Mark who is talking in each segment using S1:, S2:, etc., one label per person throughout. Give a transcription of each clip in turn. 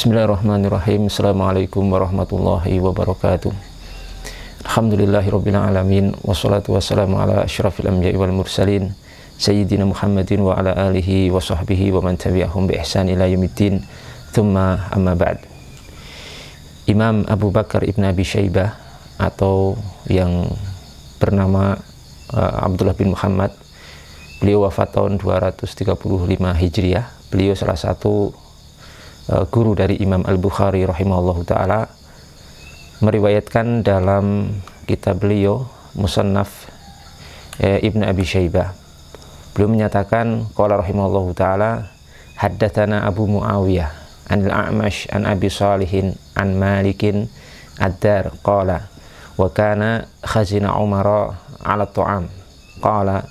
S1: Bismillahirrahmanirrahim. Assalamualaikum warahmatullahi wabarakatuh. Alhamdulillahirabbil wassalatu wassalamu ala asyrafil anbiya'i wal mursalin sayyidina Muhammadin wa ala alihi wa sahbihi wa man tabi'ahum bi ihsan ila yaumiddin. Tsumma amma ba'd. Imam Abu Bakar Ibn Abi Syaibah atau yang bernama uh, Abdullah bin Muhammad beliau wafat tahun 235 Hijriah beliau salah satu Eh, guru dari Imam Al-Bukhari rahimahullahu taala meriwayatkan dalam kitab beliau Musannaf eh, Ibnu Abi Syaibah. Beliau menyatakan qala rahimahullahu taala haddatsana Abu Muawiyah Anil al-A'mash an Abi Salihin an Malikin ad-Dar qala wa kana khazina Umara ala ta'am qala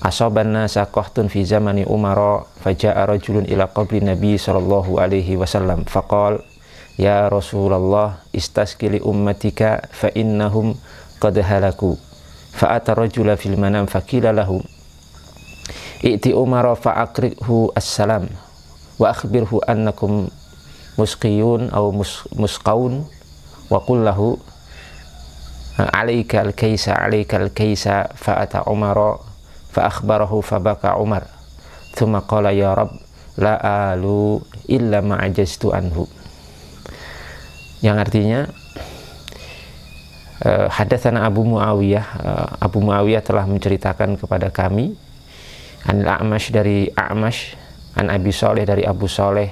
S1: asoban nasa qahtun fi zamani umara faja'a rajulun ila qabri nabi sallallahu alaihi wasallam faqal ya rasulullah istaskili ummatika fa innahum qad halaku fa ata rajula fil manam faqila lahu i'ti umara fa aqrihu assalam wa akhbirhu annakum musqiyun aw mus musqaun wa qul lahu alaikal kaisa alaikal kaisa fa ata umara fa فبكى عمر Umar قال يا ya Rabb la إلا ما ma'ajaztu anhu yang artinya uh, hadatsana Abu Muawiyah uh, Abu Muawiyah telah menceritakan kepada kami Anil A'mash dari A'mash An Abi Soleh dari Abu Soleh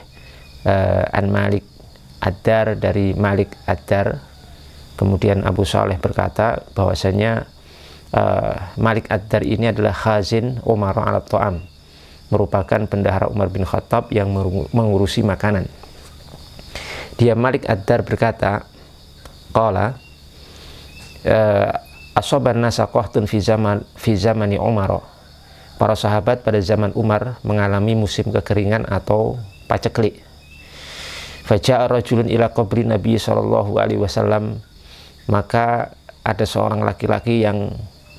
S1: uh, An Malik Adar dari Malik Adar kemudian Abu Soleh berkata bahwasanya Eh, Malik Ad-Dari ini adalah Khazin Umar al-Ta'am merupakan pendahara Umar bin Khattab yang mengurusi makanan dia Malik Ad-Dar berkata qala uh, eh, asoban nasakohtun fi zaman fi zamani Umar para sahabat pada zaman Umar mengalami musim kekeringan atau paceklik Faja'a rajulun ila qabri Nabi sallallahu alaihi wasallam maka ada seorang laki-laki yang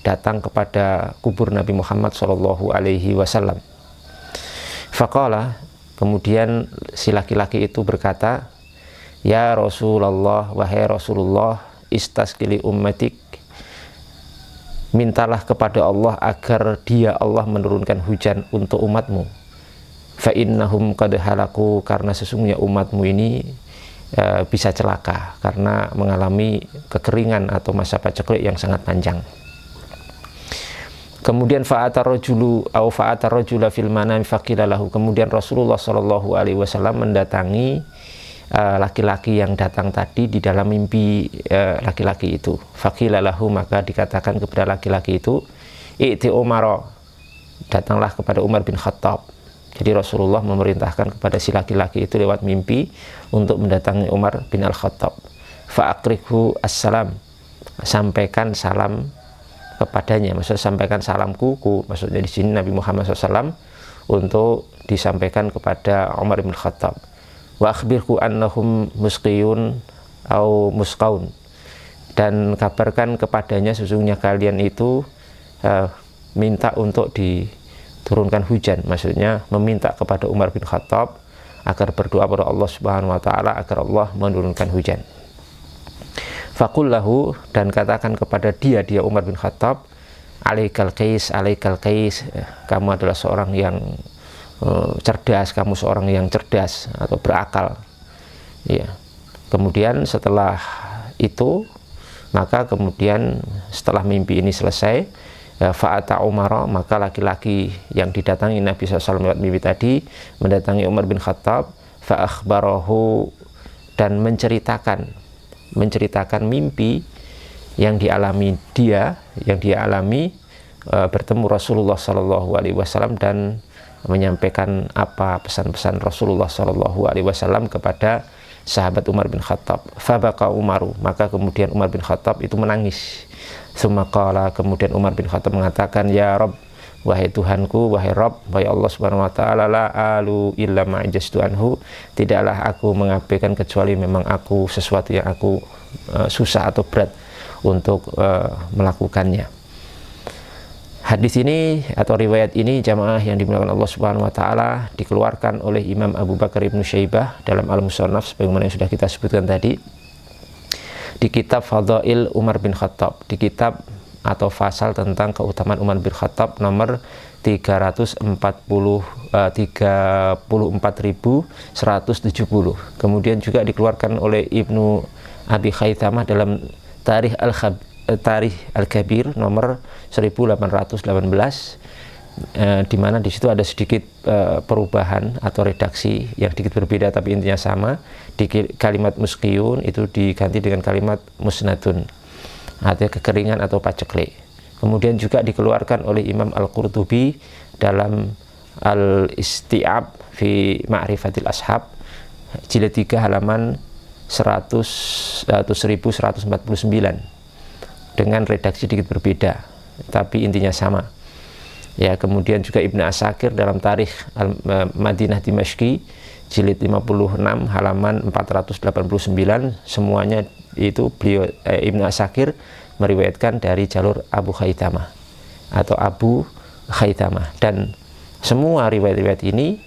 S1: datang kepada kubur Nabi Muhammad Shallallahu Alaihi Wasallam. Fakallah kemudian si laki-laki itu berkata, Ya Rasulullah, wahai Rasulullah, istaskili ummatik, mintalah kepada Allah agar dia Allah menurunkan hujan untuk umatmu. Fa innahum karena sesungguhnya umatmu ini e, bisa celaka karena mengalami kekeringan atau masa paceklik yang sangat panjang. Kemudian fa'ata rajulu au fa'ata rajula fil manami faqila lahu. Kemudian Rasulullah Shallallahu alaihi wasallam mendatangi eh, laki-laki uh, yang datang tadi di dalam mimpi eh, laki-laki uh, itu. Faqila lahu maka dikatakan kepada laki-laki itu, "I'ti Umar." Datanglah kepada Umar bin Khattab. Jadi Rasulullah memerintahkan kepada si laki-laki itu lewat mimpi untuk mendatangi Umar bin Al-Khattab. as assalam. Sampaikan salam kepadanya maksud sampaikan salamku ku maksudnya di sini Nabi Muhammad SAW untuk disampaikan kepada Umar bin Khattab wa akhbirku annahum musqiyun au muskaun dan kabarkan kepadanya sesungguhnya kalian itu uh, minta untuk diturunkan hujan maksudnya meminta kepada Umar bin Khattab agar berdoa kepada Allah Subhanahu wa taala agar Allah menurunkan hujan Fakullahu dan katakan kepada dia dia Umar bin Khattab alaikal qais alaikal qais kamu adalah seorang yang uh, cerdas kamu seorang yang cerdas atau berakal ya kemudian setelah itu maka kemudian setelah mimpi ini selesai ya, fa'ata Umar maka laki-laki yang didatangi Nabi SAW lewat mimpi tadi mendatangi Umar bin Khattab fa'akhbarahu dan menceritakan menceritakan mimpi yang dialami dia, yang dialami e, bertemu Rasulullah Shallallahu Alaihi Wasallam dan menyampaikan apa pesan-pesan Rasulullah Shallallahu Alaihi Wasallam kepada sahabat Umar bin Khattab. Fabaka Umaru, maka kemudian Umar bin Khattab itu menangis. Sumakala kemudian Umar bin Khattab mengatakan, Ya Rob, wahai Tuhanku wahai Rob wahai Allah Subhanahu wa taala la alu illa ma anhu tidaklah aku mengabaikan kecuali memang aku sesuatu yang aku uh, susah atau berat untuk uh, melakukannya Hadis ini atau riwayat ini jamaah yang dimuliakan Allah Subhanahu wa taala dikeluarkan oleh Imam Abu Bakar Ibnu Syaibah dalam Al-Musannaf sebagaimana yang sudah kita sebutkan tadi di kitab Fadha'il Umar bin Khattab, di kitab atau fasal tentang keutamaan Umar bin Khattab nomor 340 uh, 34170. Kemudian juga dikeluarkan oleh Ibnu Abi Khaitamah dalam Tarikh al eh, Tarikh Al-Kabir nomor 1818 eh, di mana di situ ada sedikit eh, perubahan atau redaksi yang sedikit berbeda tapi intinya sama di kalimat muskiyun itu diganti dengan kalimat musnadun artinya kekeringan atau paceklik. Kemudian juga dikeluarkan oleh Imam Al-Qurtubi dalam Al-Isti'ab fi Ma'rifatil Ashab jilid 3 halaman 100 1149 dengan redaksi sedikit berbeda tapi intinya sama. Ya, kemudian juga Ibnu Asakir dalam tarikh Al eh, Madinah Dimashqi jilid 56 halaman 489 semuanya itu beliau eh, Ibnu Asakir meriwayatkan dari jalur Abu Khaitamah atau Abu Khaitamah dan semua riwayat-riwayat ini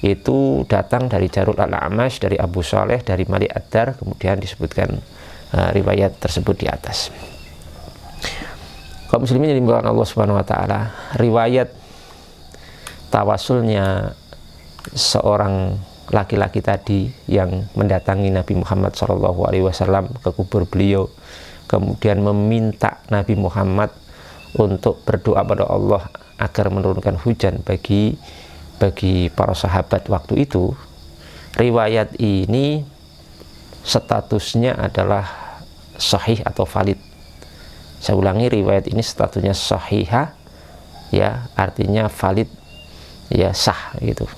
S1: itu datang dari jalur Al-Amash dari Abu Saleh dari Malik ad kemudian disebutkan uh, riwayat tersebut di atas. Kaum muslimin yang Allah Subhanahu wa taala, riwayat tawasulnya seorang laki-laki tadi yang mendatangi Nabi Muhammad Shallallahu Alaihi Wasallam ke kubur beliau, kemudian meminta Nabi Muhammad untuk berdoa pada Allah agar menurunkan hujan bagi bagi para sahabat waktu itu. Riwayat ini statusnya adalah sahih atau valid. Saya ulangi riwayat ini statusnya sahihah ya artinya valid ya sah gitu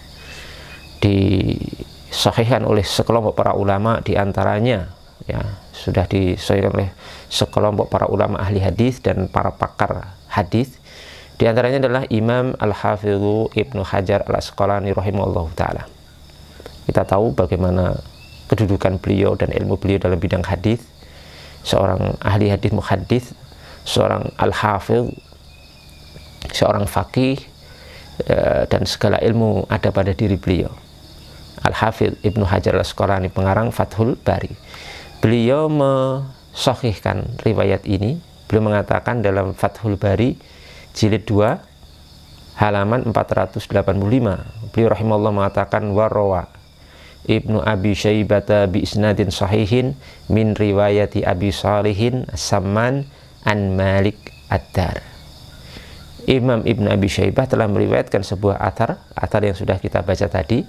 S1: disahihkan oleh sekelompok para ulama diantaranya ya sudah disahihkan oleh sekelompok para ulama ahli hadis dan para pakar hadis diantaranya adalah Imam al hafidhu Ibnu Hajar Al-Asqalani rahimahullah taala kita tahu bagaimana kedudukan beliau dan ilmu beliau dalam bidang hadis seorang ahli hadis muhadis seorang al-hafidh seorang fakih eh, dan segala ilmu ada pada diri beliau Al-Hafidh Ibnu Hajar Al-Asqalani pengarang Fathul Bari. Beliau mesohihkan riwayat ini. Beliau mengatakan dalam Fathul Bari jilid 2 halaman 485. Beliau rahimahullah mengatakan warawa Ibnu Abi Syaibata bi isnadin sahihin min riwayati Abi Salihin Saman an Malik Ad-Dar. Imam Ibn Abi Syaibah telah meriwayatkan sebuah atar, atar yang sudah kita baca tadi,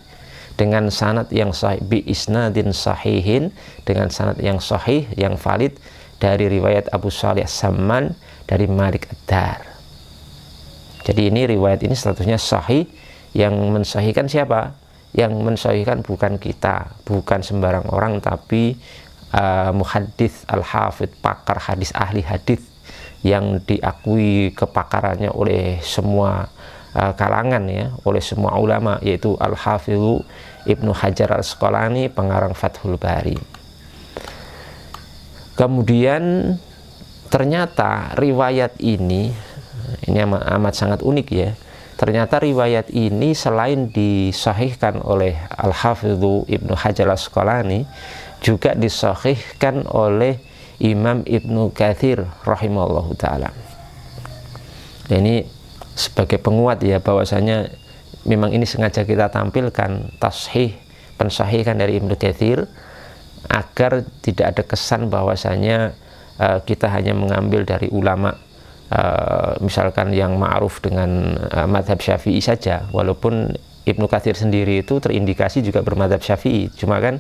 S1: dengan sanat yang sahih bi isnadin sahihin dengan sanat yang sahih yang valid dari riwayat Abu Salih Saman dari Malik Ad-Dar. Jadi ini riwayat ini statusnya sahih yang mensahihkan siapa? Yang mensahihkan bukan kita, bukan sembarang orang tapi uh, muhaddits al-hafid, pakar hadis ahli hadis yang diakui kepakarannya oleh semua Eh, kalangan ya oleh semua ulama yaitu Al-Hafidhu Ibnu Hajar Al-Sekolani pengarang Fathul Bari. Kemudian ternyata riwayat ini ini amat, sangat unik ya. Ternyata riwayat ini selain disahihkan oleh Al-Hafidhu Ibnu Hajar Al-Sekolani juga disahihkan oleh Imam Ibnu Kathir rahimallahu taala. Ini sebagai penguat ya bahwasanya memang ini sengaja kita tampilkan tashih pensahihkan dari Ibnu Katsir agar tidak ada kesan bahwasanya uh, kita hanya mengambil dari ulama uh, misalkan yang ma'ruf dengan uh, madhab syafi'i saja walaupun Ibnu Katsir sendiri itu terindikasi juga bermadhab syafi'i cuma kan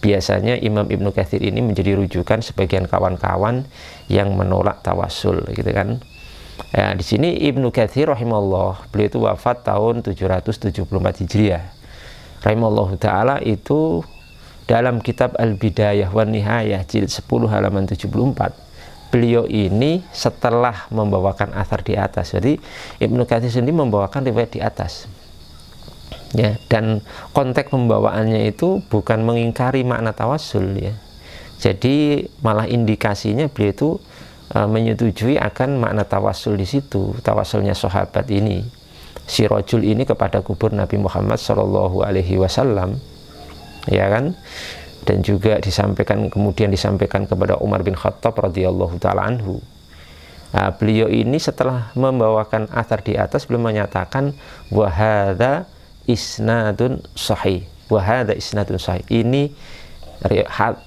S1: biasanya Imam Ibnu Katsir ini menjadi rujukan sebagian kawan-kawan yang menolak tawasul gitu kan Ya, di sini Ibnu Katsir rahimahullah, beliau itu wafat tahun 774 Hijriah. Rahimahullah taala itu dalam kitab Al-Bidayah wa Nihayah jilid 10 halaman 74 beliau ini setelah membawakan asar di atas jadi Ibnu Katsir sendiri membawakan riwayat di atas ya dan konteks pembawaannya itu bukan mengingkari makna tawasul ya jadi malah indikasinya beliau itu Eh, menyetujui akan makna tawasul di situ, tawasulnya sahabat ini. Si rojul ini kepada kubur Nabi Muhammad Shallallahu Alaihi Wasallam, ya kan? Dan juga disampaikan kemudian disampaikan kepada Umar bin Khattab radhiyallahu taala anhu. Nah, beliau ini setelah membawakan atar di atas belum menyatakan wahada isnadun sahih. Wahada isnadun sahih. Ini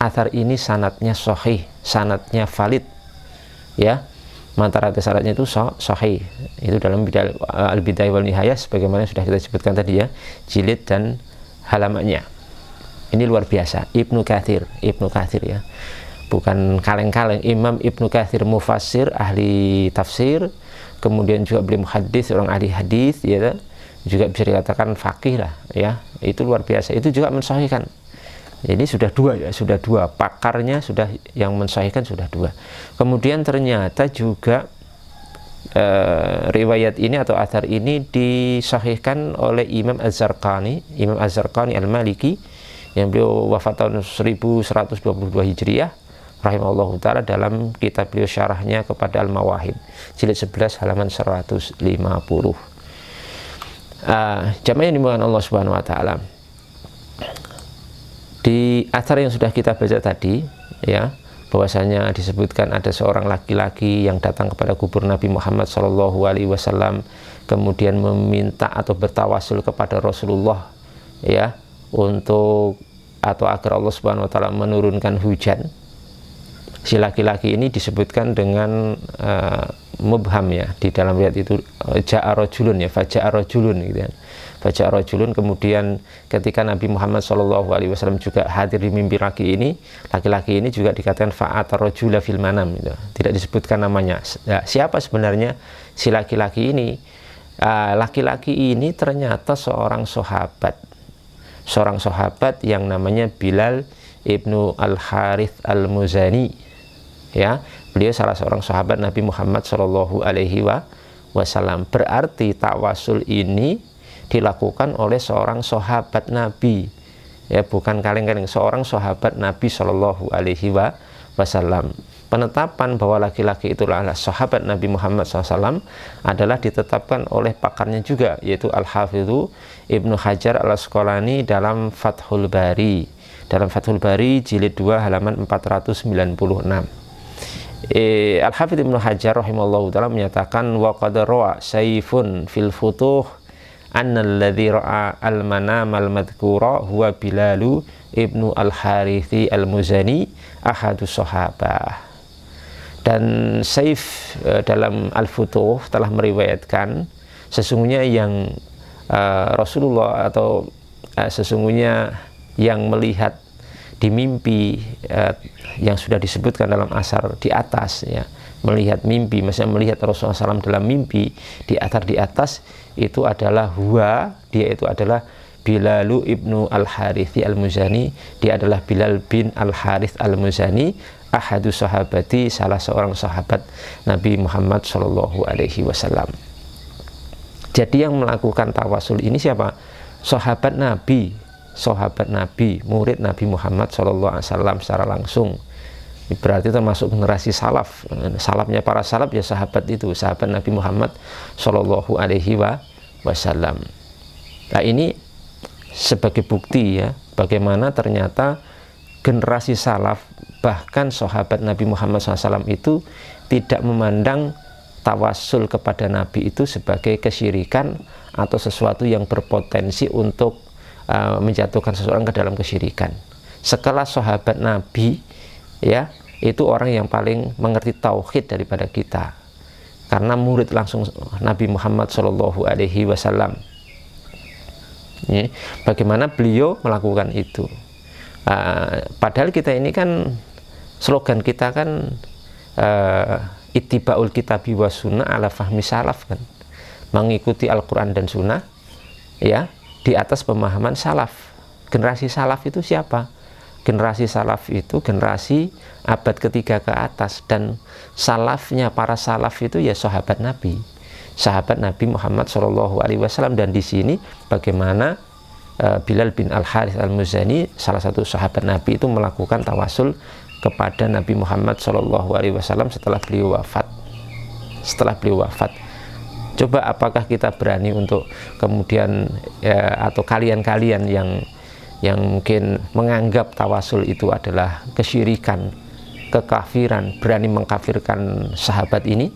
S1: atar ini sanatnya sahih, sanatnya valid ya mata rantai syaratnya itu sahih itu dalam al bidayah eh, wal nihayah sebagaimana sudah kita sebutkan tadi ya jilid dan halamannya ini luar biasa Ibnu Kathir Ibnu Kathir ya bukan kaleng-kaleng Imam Ibnu Kathir mufassir ahli tafsir kemudian juga beliau hadis orang ahli hadis ya juga bisa dikatakan fakih lah ya itu luar biasa itu juga mensahihkan jadi sudah dua ya, sudah dua pakarnya sudah yang mensahihkan sudah dua. Kemudian ternyata juga e, riwayat ini atau athar ini disahihkan oleh Imam Az-Zarqani, Imam Az-Zarqani Al-Maliki yang beliau wafat tahun 1122 Hijriah rahimahullah ta'ala dalam kitab beliau syarahnya kepada al mawahid jilid 11 halaman 150 uh, ah, jamaah yang dimuliakan Allah subhanahu wa ta'ala di acara yang sudah kita baca tadi ya bahwasanya disebutkan ada seorang laki-laki yang datang kepada kubur Nabi Muhammad Shallallahu Alaihi Wasallam kemudian meminta atau bertawasul kepada Rasulullah ya untuk atau agar Allah Subhanahu Wa Taala menurunkan hujan si laki-laki ini disebutkan dengan uh, mubham ya di dalam riwayat itu eh, ja'arojulun ya faja'a gitu ya baca rojulun kemudian ketika Nabi Muhammad Shallallahu Alaihi Wasallam juga hadir di mimpi laki ini laki-laki ini juga dikatakan faat rojula fil gitu. tidak disebutkan namanya ya, siapa sebenarnya si laki-laki ini ah, laki-laki uh, ini ternyata seorang sahabat seorang sahabat yang namanya Bilal ibnu al Harith al Muzani ya beliau salah seorang sahabat Nabi Muhammad Shallallahu Alaihi Wasallam berarti tawasul ini dilakukan oleh seorang sahabat Nabi ya bukan kaleng-kaleng seorang sahabat Nabi Shallallahu Alaihi Wasallam penetapan bahwa laki-laki itu adalah sahabat Nabi Muhammad SAW adalah ditetapkan oleh pakarnya juga yaitu Al-Hafidhu Ibnu Hajar Al-Asqalani dalam Fathul Bari dalam Fathul Bari jilid 2 halaman 496 eh, Al Hafidh Ibnu Hajar rahimahullah taala menyatakan wa qad sayfun fil futuh annalladzi ra'a al-manam al-madhkura huwa Bilalu ibnu al-Harithi al-Muzani ahadu sahabah dan Saif eh, dalam Al-Futuh telah meriwayatkan sesungguhnya yang uh, Rasulullah atau uh, sesungguhnya yang melihat di mimpi uh, yang sudah disebutkan dalam asar di atas ya melihat mimpi maksudnya melihat Rasulullah SAW dalam mimpi di atas di atas itu adalah wa dia itu adalah Bilalu ibnu al Harithi al Muzani, dia adalah Bilal bin al Harith al Muzani, ahadu sahabati, salah seorang sahabat Nabi Muhammad Shallallahu Alaihi Wasallam. Jadi yang melakukan tawasul ini siapa? Sahabat Nabi, sahabat Nabi, murid Nabi Muhammad Shallallahu Alaihi Wasallam secara langsung. Berarti termasuk generasi salaf. Salafnya para salaf ya sahabat itu, sahabat Nabi Muhammad Shallallahu Alaihi Wasallam wasallam. Nah ini sebagai bukti ya bagaimana ternyata generasi salaf bahkan sahabat Nabi Muhammad SAW itu tidak memandang tawasul kepada Nabi itu sebagai kesyirikan atau sesuatu yang berpotensi untuk uh, menjatuhkan seseorang ke dalam kesyirikan. Sekelas sahabat Nabi ya itu orang yang paling mengerti tauhid daripada kita karena murid langsung Nabi Muhammad Shallallahu Alaihi Wasallam. Ya, bagaimana beliau melakukan itu? Uh, padahal kita ini kan slogan kita kan uh, itibaul kitabi wa sunnah ala fahmi salaf kan mengikuti Al-Quran dan sunnah ya di atas pemahaman salaf generasi salaf itu siapa generasi salaf itu generasi abad ketiga ke atas dan salafnya para salaf itu ya sahabat Nabi sahabat Nabi Muhammad Shallallahu Alaihi Wasallam dan di sini bagaimana eh, Bilal bin Al Harith Al Muzani salah satu sahabat Nabi itu melakukan tawasul kepada Nabi Muhammad Shallallahu Alaihi Wasallam setelah beliau wafat setelah beliau wafat coba apakah kita berani untuk kemudian ya, atau kalian-kalian yang yang mungkin menganggap tawasul itu adalah kesyirikan, kekafiran, berani mengkafirkan sahabat ini,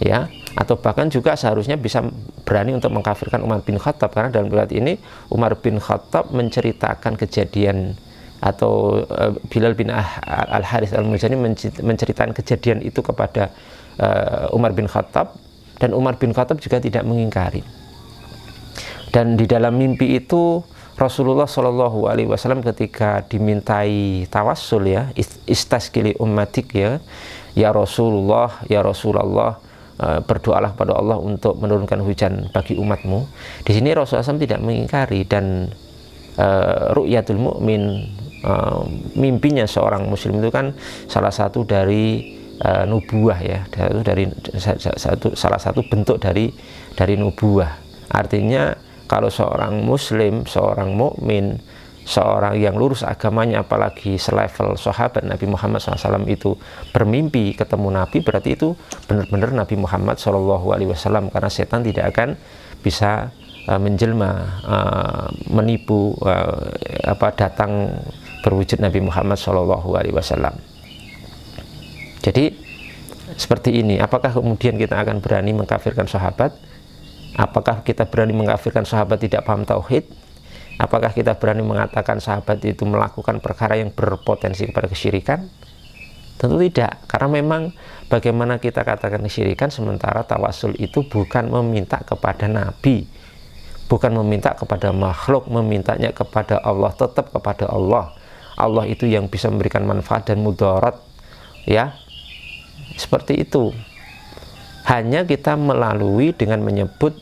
S1: ya, atau bahkan juga seharusnya bisa berani untuk mengkafirkan Umar bin Khattab karena dalam riwayat ini Umar bin Khattab menceritakan kejadian atau uh, Bilal bin ah, Al Haris Al Muzani menceritakan kejadian itu kepada uh, Umar bin Khattab dan Umar bin Khattab juga tidak mengingkari. Dan di dalam mimpi itu Rasulullah Shallallahu Alaihi Wasallam ketika dimintai tawasul ya istaskili ummatik ya ya Rasulullah ya Rasulullah eh, berdoalah pada Allah untuk menurunkan hujan bagi umatmu di sini Rasulullah SAW tidak mengingkari dan uh, ru'yatul mukmin uh, eh, mimpinya seorang muslim itu kan salah satu dari uh, nubuah ya dari satu salah satu bentuk dari dari nubuah artinya kalau seorang muslim, seorang mukmin, seorang yang lurus agamanya apalagi selevel sahabat Nabi Muhammad SAW itu bermimpi ketemu Nabi berarti itu benar-benar Nabi Muhammad SAW karena setan tidak akan bisa e, menjelma, e, menipu, e, apa datang berwujud Nabi Muhammad SAW. Jadi seperti ini. Apakah kemudian kita akan berani mengkafirkan sahabat? Apakah kita berani mengkafirkan sahabat tidak paham tauhid? Apakah kita berani mengatakan sahabat itu melakukan perkara yang berpotensi kepada kesyirikan? Tentu tidak, karena memang bagaimana kita katakan kesyirikan sementara tawasul itu bukan meminta kepada nabi, bukan meminta kepada makhluk, memintanya kepada Allah, tetap kepada Allah. Allah itu yang bisa memberikan manfaat dan mudarat. Ya. Seperti itu hanya kita melalui dengan menyebut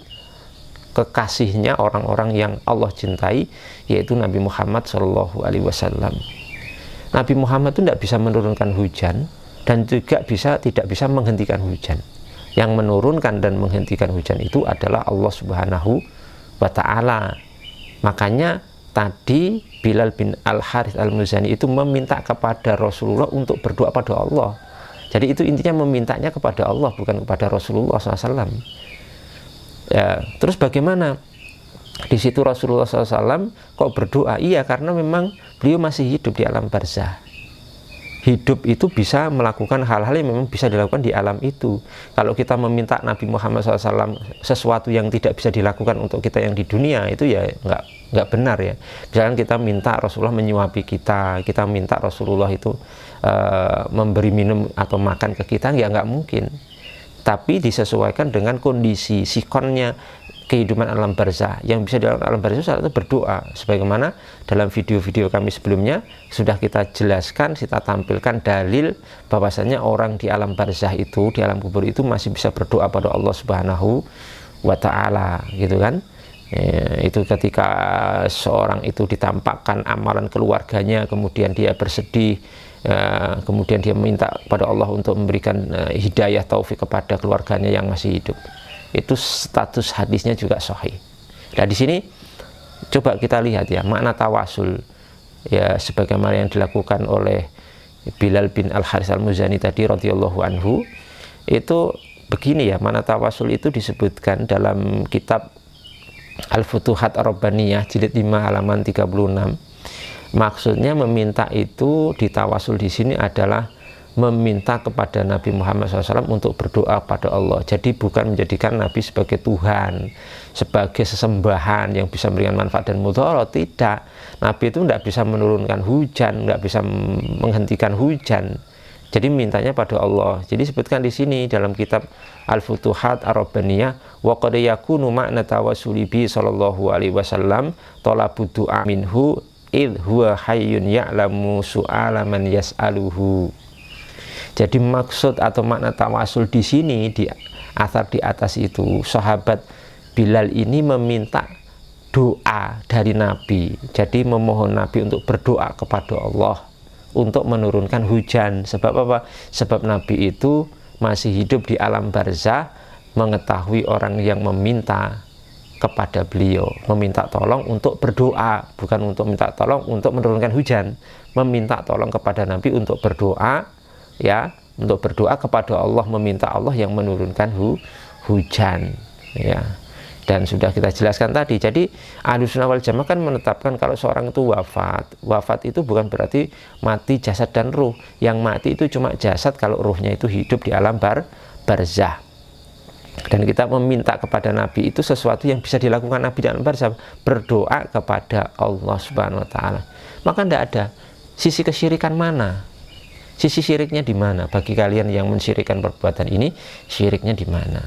S1: kekasihnya orang-orang yang Allah cintai yaitu Nabi Muhammad Shallallahu Alaihi Wasallam. Nabi Muhammad itu tidak bisa menurunkan hujan dan juga bisa tidak bisa menghentikan hujan. Yang menurunkan dan menghentikan hujan itu adalah Allah Subhanahu wa taala. Makanya tadi Bilal bin Al Harith Al Muzani itu meminta kepada Rasulullah untuk berdoa pada Allah jadi itu intinya memintanya kepada Allah bukan kepada Rasulullah SAW. Ya, terus bagaimana? Di situ Rasulullah SAW kok berdoa? Iya karena memang beliau masih hidup di alam barzah. Hidup itu bisa melakukan hal-hal yang memang bisa dilakukan di alam itu. Kalau kita meminta Nabi Muhammad SAW sesuatu yang tidak bisa dilakukan untuk kita yang di dunia itu ya nggak nggak benar ya. Misalkan kita minta Rasulullah menyuapi kita, kita minta Rasulullah itu uh, memberi minum atau makan ke kita ya nggak mungkin tapi disesuaikan dengan kondisi sikonnya kehidupan alam barzah yang bisa dalam alam barzah itu, itu berdoa sebagaimana dalam video-video kami sebelumnya sudah kita jelaskan kita tampilkan dalil bahwasanya orang di alam barzah itu di alam kubur itu masih bisa berdoa pada Allah Subhanahu wa taala gitu kan ya, itu ketika seorang itu ditampakkan amalan keluarganya kemudian dia bersedih Eh, kemudian dia meminta kepada Allah untuk memberikan uh, hidayah taufik kepada keluarganya yang masih hidup itu status hadisnya juga sahih nah di sini coba kita lihat ya makna tawasul ya sebagaimana yang dilakukan oleh Bilal bin Al Haris Al Muzani tadi radhiyallahu anhu itu begini ya makna tawasul itu disebutkan dalam kitab Al Futuhat Ar-Rabbaniyah jilid 5 halaman 36 Maksudnya meminta itu di tawasul di sini adalah meminta kepada Nabi Muhammad SAW untuk berdoa pada Allah. Jadi bukan menjadikan Nabi sebagai Tuhan, sebagai sesembahan yang bisa memberikan manfaat dan mudarat. Tidak. Nabi itu tidak bisa menurunkan hujan, tidak bisa menghentikan hujan. Jadi mintanya pada Allah. Jadi sebutkan di sini dalam kitab Al-Futuhat Ar-Rabbaniyah wa qad yakunu ma'na tawassuli bi alaihi wasallam talabu du'a minhu id huwa hayyun ya'lamu su'ala man yas'aluhu jadi maksud atau makna tawasul di sini di asar di atas itu sahabat Bilal ini meminta doa dari Nabi jadi memohon Nabi untuk berdoa kepada Allah untuk menurunkan hujan sebab apa sebab Nabi itu masih hidup di alam barzah mengetahui orang yang meminta kepada beliau, meminta tolong untuk berdoa, bukan untuk minta tolong untuk menurunkan hujan, meminta tolong kepada Nabi untuk berdoa, ya, untuk berdoa kepada Allah, meminta Allah yang menurunkan hu, hujan, ya. Dan sudah kita jelaskan tadi. Jadi sunnah wal Jamaah kan menetapkan kalau seorang itu wafat. Wafat itu bukan berarti mati jasad dan ruh. Yang mati itu cuma jasad kalau ruhnya itu hidup di alam bar barzah dan kita meminta kepada Nabi itu sesuatu yang bisa dilakukan Nabi dan para berdoa kepada Allah Subhanahu Wa Taala maka tidak ada sisi kesyirikan mana sisi syiriknya di mana bagi kalian yang mensyirikan perbuatan ini syiriknya di mana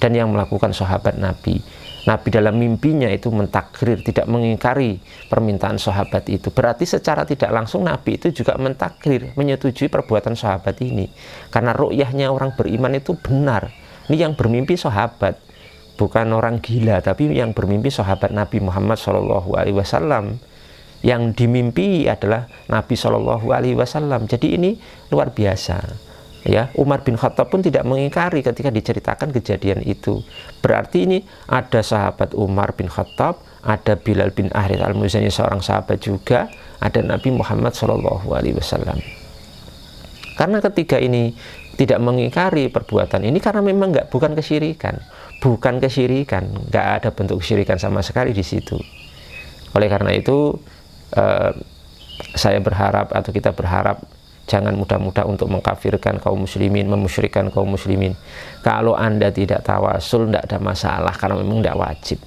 S1: dan yang melakukan sahabat Nabi Nabi dalam mimpinya itu mentakrir tidak mengingkari permintaan sahabat itu berarti secara tidak langsung Nabi itu juga mentakrir menyetujui perbuatan sahabat ini karena rukyahnya orang beriman itu benar ini yang bermimpi sahabat, bukan orang gila, tapi yang bermimpi sahabat Nabi Muhammad Shallallahu Alaihi Wasallam. Yang dimimpi adalah Nabi Shallallahu Alaihi Wasallam. Jadi ini luar biasa. Ya, Umar bin Khattab pun tidak mengingkari ketika diceritakan kejadian itu. Berarti ini ada sahabat Umar bin Khattab, ada Bilal bin Ahrith al Muzani seorang sahabat juga, ada Nabi Muhammad Shallallahu Alaihi Wasallam. Karena ketiga ini tidak mengingkari perbuatan ini karena memang nggak bukan kesyirikan, bukan kesyirikan, nggak ada bentuk kesyirikan sama sekali di situ. Oleh karena itu eh, saya berharap atau kita berharap jangan mudah-mudah untuk mengkafirkan kaum muslimin, memusyrikan kaum muslimin. Kalau Anda tidak tawasul, tidak ada masalah karena memang tidak wajib.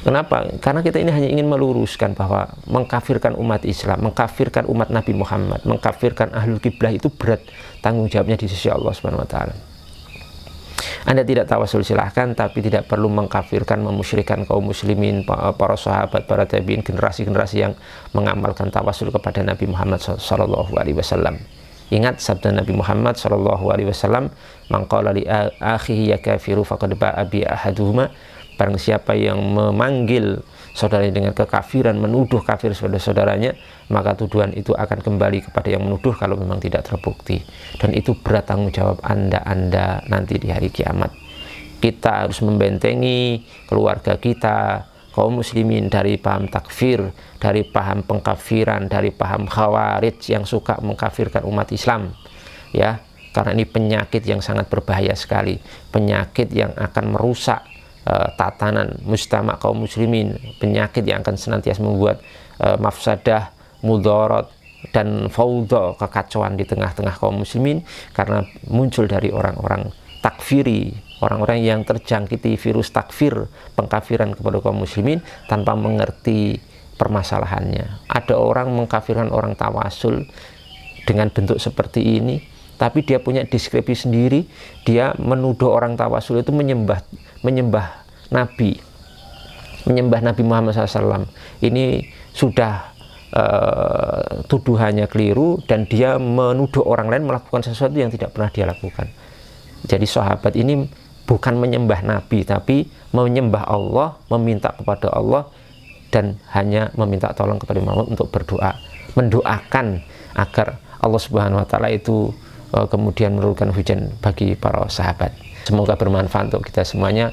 S1: Kenapa? Karena kita ini hanya ingin meluruskan bahwa mengkafirkan umat Islam, mengkafirkan umat Nabi Muhammad, mengkafirkan ahlul kiblah itu berat tanggung jawabnya di sisi Allah Subhanahu wa taala. Anda tidak tawasul silahkan, tapi tidak perlu mengkafirkan, memusyrikan kaum muslimin, para sahabat, para tabiin, generasi-generasi yang mengamalkan tawasul kepada Nabi Muhammad SAW. Ingat sabda Nabi Muhammad SAW, Alaihi Wasallam, "Mangkala li akhihi ya kafiru faqad Barang siapa yang memanggil saudaranya dengan kekafiran, menuduh kafir kepada saudaranya, maka tuduhan itu akan kembali kepada yang menuduh kalau memang tidak terbukti. Dan itu berat tanggung jawab Anda-Anda nanti di hari kiamat. Kita harus membentengi keluarga kita, kaum muslimin dari paham takfir, dari paham pengkafiran, dari paham khawarij yang suka mengkafirkan umat Islam. Ya, karena ini penyakit yang sangat berbahaya sekali, penyakit yang akan merusak uh, tatanan mustama kaum muslimin, penyakit yang akan senantiasa membuat uh, mafsadah, mudorot, dan faudo kekacauan di tengah-tengah kaum muslimin karena muncul dari orang-orang takfiri orang-orang yang terjangkiti virus takfir pengkafiran kepada kaum muslimin tanpa mengerti permasalahannya ada orang mengkafirkan orang tawasul dengan bentuk seperti ini tapi dia punya deskripsi sendiri dia menuduh orang tawasul itu menyembah menyembah Nabi menyembah Nabi Muhammad SAW ini sudah uh, tuduhannya keliru dan dia menuduh orang lain melakukan sesuatu yang tidak pernah dia lakukan jadi sahabat ini bukan menyembah Nabi tapi menyembah Allah meminta kepada Allah dan hanya meminta tolong kepada Muhammad untuk berdoa mendoakan agar Allah Subhanahu wa taala itu uh, kemudian menurunkan hujan bagi para sahabat. Semoga bermanfaat untuk kita semuanya.